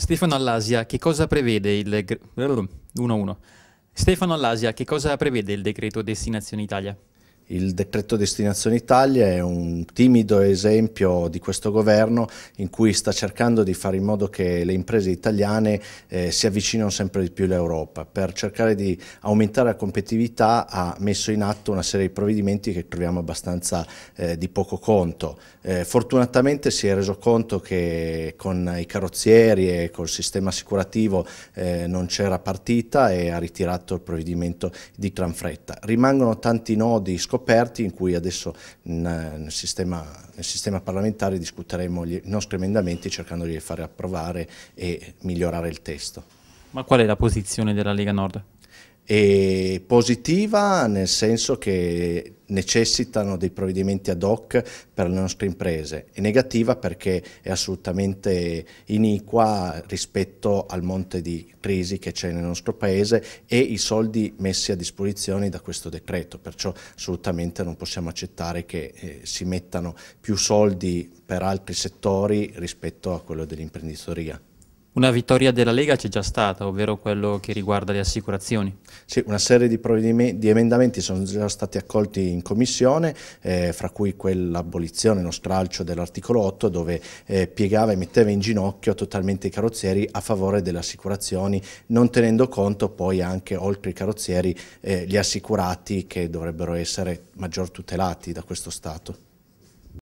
Stefano Allasia, che cosa prevede il... 1-1. Stefano Allasia, che cosa prevede il decreto Destinazione Italia? Il decreto destinazione Italia è un timido esempio di questo governo in cui sta cercando di fare in modo che le imprese italiane eh, si avvicinino sempre di più all'Europa. Per cercare di aumentare la competitività ha messo in atto una serie di provvedimenti che troviamo abbastanza eh, di poco conto. Eh, fortunatamente si è reso conto che con i carrozzieri e col sistema assicurativo eh, non c'era partita e ha ritirato il provvedimento di gran fretta. Rimangono tanti nodi scoperti scoperti in cui adesso nel sistema, nel sistema parlamentare discuteremo i nostri emendamenti cercando di farli approvare e migliorare il testo. Ma qual è la posizione della Lega Nord? È positiva nel senso che necessitano dei provvedimenti ad hoc per le nostre imprese. È negativa perché è assolutamente iniqua rispetto al monte di crisi che c'è nel nostro Paese e i soldi messi a disposizione da questo decreto, perciò assolutamente non possiamo accettare che eh, si mettano più soldi per altri settori rispetto a quello dell'imprenditoria. Una vittoria della Lega c'è già stata, ovvero quello che riguarda le assicurazioni. Sì, una serie di, di emendamenti sono già stati accolti in commissione, eh, fra cui quell'abolizione, lo stralcio dell'articolo 8 dove eh, piegava e metteva in ginocchio totalmente i carrozzieri a favore delle assicurazioni, non tenendo conto poi anche oltre i carrozzieri eh, gli assicurati che dovrebbero essere maggior tutelati da questo Stato.